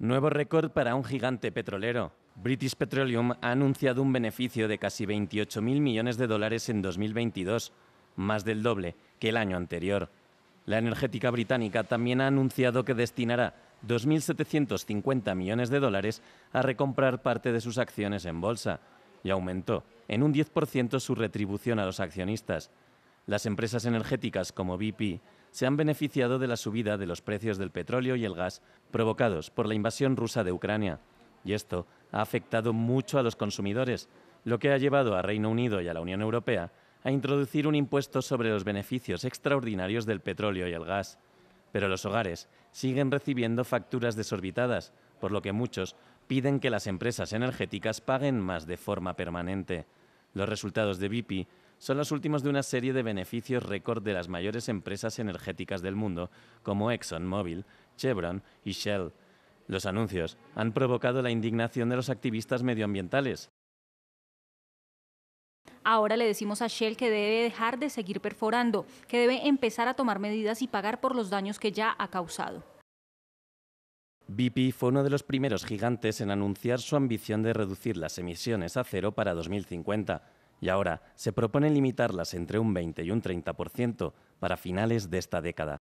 Nuevo récord para un gigante petrolero. British Petroleum ha anunciado un beneficio de casi 28.000 millones de dólares en 2022, más del doble que el año anterior. La energética británica también ha anunciado que destinará 2.750 millones de dólares a recomprar parte de sus acciones en bolsa y aumentó en un 10% su retribución a los accionistas. Las empresas energéticas como BP se han beneficiado de la subida de los precios del petróleo y el gas provocados por la invasión rusa de Ucrania. Y esto ha afectado mucho a los consumidores, lo que ha llevado al Reino Unido y a la Unión Europea a introducir un impuesto sobre los beneficios extraordinarios del petróleo y el gas. Pero los hogares siguen recibiendo facturas desorbitadas, por lo que muchos piden que las empresas energéticas paguen más de forma permanente. Los resultados de BPI son los últimos de una serie de beneficios récord de las mayores empresas energéticas del mundo, como ExxonMobil, Chevron y Shell. Los anuncios han provocado la indignación de los activistas medioambientales. Ahora le decimos a Shell que debe dejar de seguir perforando, que debe empezar a tomar medidas y pagar por los daños que ya ha causado. BP fue uno de los primeros gigantes en anunciar su ambición de reducir las emisiones a cero para 2050 y ahora se propone limitarlas entre un 20 y un 30% para finales de esta década.